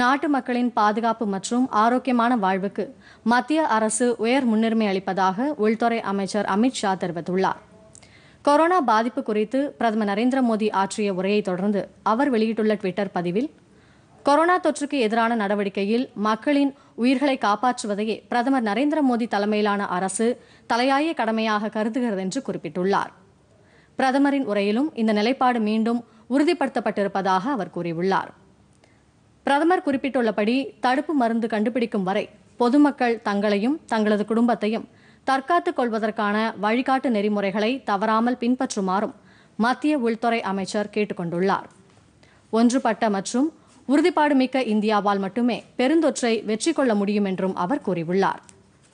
நாட்டு மக்களின் பாதுகாப்பு மற்றும் ஆரோக்கியமான வாழ்வுக்கு மத்திய அரசு உயர் முன்னுரிமை அளிப்பதாக உள்துறை அமைச்சர் அமித் ஷா தெரிவித்துள்ளார் கொரோனா பாதிப்பு குறித்து பிரதமர் நரேந்திர மோடி ஆற்றிய உரையை தொடர்ந்து அவர் வெளியிட்டுள்ள ட்விட்டர் பதிவில் கொரோனா தொற்றுக்கு எதிரான நடவடிக்கையில் மக்களின் உயிர்களை காப்பாற்றுவதையே பிரதமர் நரேந்திர மோடி தலைமையிலான அரசு தலையாய கடமையாக கருதுகிறது என்று குறிப்பிட்டுள்ளார் பிரதமரின் உரையிலும் இந்த நிலைப்பாடு மீண்டும் உறுதிப்படுத்தப்பட்டிருப்பதாக அவர் கூறியுள்ளார் பிரதமர் குறிப்பிட்டுள்ளபடி தடுப்பு மருந்து கண்டுபிடிக்கும் வரை பொதுமக்கள் தங்களையும் தங்களது குடும்பத்தையும் தற்காத்துக் கொள்வதற்கான வழிகாட்டு நெறிமுறைகளை தவறாமல் பின்பற்றுமாறும் மத்திய உள்துறை அமைச்சர் கொண்டுள்ளார் ஒன்றுபட்ட மற்றும் உறுதிப்பாடுமிக்க இந்தியாவால் மட்டுமே பெருந்தொற்றை வெற்றி கொள்ள முடியும் என்றும் அவர் கூறியுள்ளார்